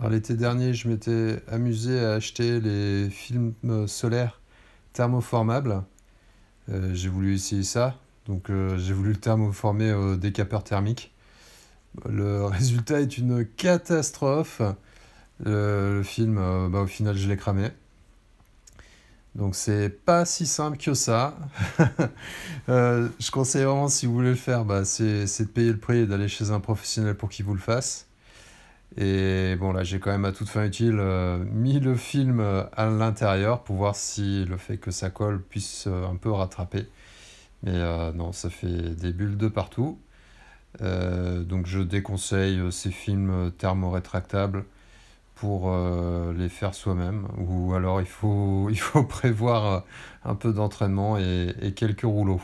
Alors l'été dernier, je m'étais amusé à acheter les films euh, solaires thermoformables. Euh, j'ai voulu essayer ça, donc euh, j'ai voulu le thermoformer au décapeur thermique. Le résultat est une catastrophe. Le, film, bah, au final, je l'ai cramé. Donc c'est pas si simple que ça. je conseille vraiment si vous voulez le faire, bah, c'est de payer le prix et d'aller chez un professionnel pour qu'il vous le fasse. Et bon, là, j'ai quand même à toute fin utile euh, mis le film euh, à l'intérieur pour voir si le fait que ça colle puisse euh, un peu rattraper. Mais non, ça fait des bulles de partout. donc, je déconseille ces films thermorétractables pour les faire soi-même. Ou alors, il faut, il faut prévoir un peu d'entraînement et quelques rouleaux.